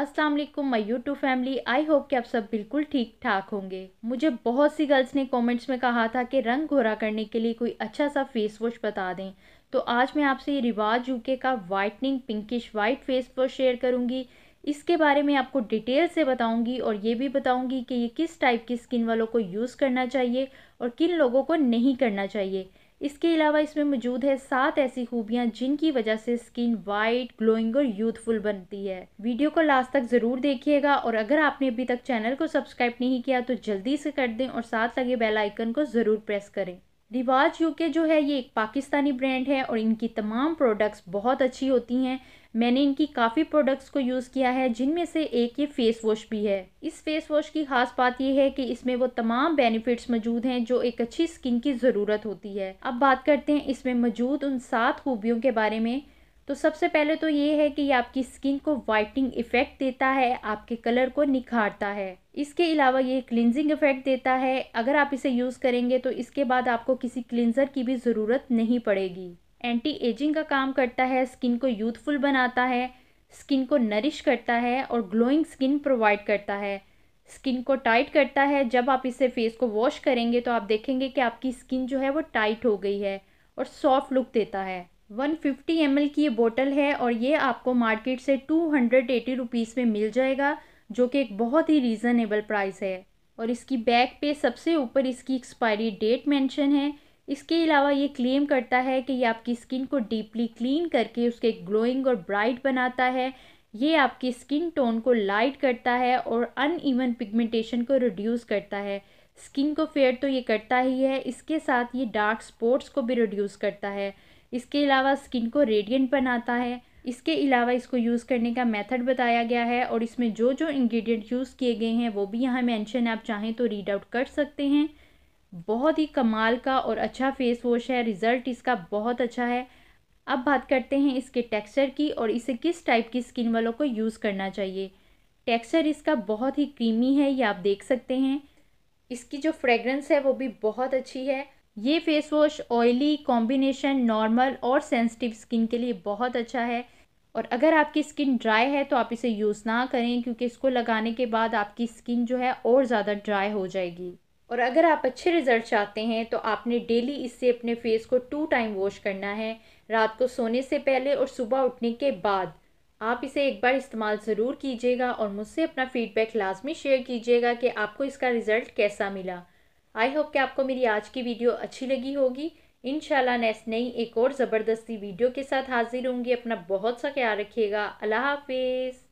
अस्सलाम वालेकुम my YouTube family I hope कि आप सब बिल्कुल ठीक ठाक होंगे मुझे बहुत सी गर्ल्स ने कमेंट्स में कहा था कि रंग घोरा करने के लिए कोई अच्छा सा फेस वॉश बता दें तो आज मैं आपसे ये रिवाज यूके का whitening pinkish white face wash share करूँगी इसके बारे में आपको डिटेल से बताऊँगी और ये भी बताऊँगी कि ये किस टाइप की स्किन वालों को यूज़ करना चाहिए और किन लोगों को नहीं करना चाहिए इसके अलावा इसमें मौजूद है सात ऐसी खूबियाँ जिनकी वजह से स्किन वाइट ग्लोइंग और यूथफुल बनती है वीडियो को लास्ट तक ज़रूर देखिएगा और अगर आपने अभी तक चैनल को सब्सक्राइब नहीं किया तो जल्दी से कर दें और साथ लगे बेल आइकन को ज़रूर प्रेस करें रिवाज यूके जो है ये एक पाकिस्तानी ब्रांड है और इनकी तमाम प्रोडक्ट्स बहुत अच्छी होती हैं मैंने इनकी काफ़ी प्रोडक्ट्स को यूज़ किया है जिनमें से एक ये फ़ेस वॉश भी है इस फेस वॉश की खास बात यह है कि इसमें वो तमाम बेनिफिट्स मौजूद हैं जो एक अच्छी स्किन की ज़रूरत होती है अब बात करते हैं इसमें मौजूद उन सात खूबियों के बारे में तो सबसे पहले तो ये है कि ये आपकी स्किन को वाइटिंग इफ़ेक्ट देता है आपके कलर को निखारता है इसके अलावा ये क्लिनजिंग इफ़ेक्ट देता है अगर आप इसे यूज़ करेंगे तो इसके बाद आपको किसी क्लिनज़र की भी ज़रूरत नहीं पड़ेगी एंटी एजिंग का काम करता है स्किन को यूथफुल बनाता है स्किन को नरिश करता है और ग्लोइंग स्किन प्रोवाइड करता है स्किन को टाइट करता है जब आप इसे फेस को वॉश करेंगे तो आप देखेंगे कि आपकी स्किन जो है वो टाइट हो गई है और सॉफ्ट लुक देता है वन फिफ्टी एम की ये बोतल है और ये आपको मार्केट से टू हंड्रेड एटी रुपीज़ में मिल जाएगा जो कि एक बहुत ही रीज़नेबल प्राइस है और इसकी बैक पे सबसे ऊपर इसकी एक्सपायरी डेट मेंशन है इसके अलावा ये क्लेम करता है कि ये आपकी स्किन को डीपली क्लीन करके उसके ग्लोइंग और ब्राइट बनाता है ये आपकी स्किन टोन को लाइट करता है और अनइवन पिगमेंटेशन को रिड्यूस करता है स्किन को फेयर तो ये करता ही है इसके साथ ये डार्क स्पॉट्स को भी रिड्यूस करता है इसके अलावा स्किन को रेडियंट बनाता है इसके अलावा इसको यूज़ करने का मेथड बताया गया है और इसमें जो जो इंग्रेडिएंट यूज़ किए गए हैं वो भी यहाँ मेंशन आप चाहें तो रीड आउट कर सकते हैं बहुत ही कमाल का और अच्छा फेस वॉश है रिज़ल्ट इसका बहुत अच्छा है अब बात करते हैं इसके टेक्सचर की और इसे किस टाइप की स्किन वालों को यूज़ करना चाहिए टेक्स्चर इसका बहुत ही क्रीमी है ये आप देख सकते हैं इसकी जो फ्रेगरेंस है वो भी बहुत अच्छी है ये face wash oily combination normal और सेंसिटिव स्किन के लिए बहुत अच्छा है और अगर आपकी स्किन ड्राई है तो आप इसे यूज़ ना करें क्योंकि इसको लगाने के बाद आपकी स्किन जो है और ज़्यादा ड्राई हो जाएगी और अगर आप अच्छे रिजल्ट चाहते हैं तो आपने डेली इससे अपने फेस को टू टाइम वॉश करना है रात को सोने से पहले और सुबह उठने के बाद आप इसे एक बार इस्तेमाल ज़रूर कीजिएगा और मुझसे अपना फीडबैक लाजमी शेयर कीजिएगा कि आपको इसका रिज़ल्ट कैसा मिला आई होप कि आपको मेरी आज की वीडियो अच्छी लगी होगी इन नेक्स्ट नई एक और ज़बरदस्ती वीडियो के साथ हाजिर होंगी अपना बहुत सा ख्याल रखिएगा अल्लाह हाफिज़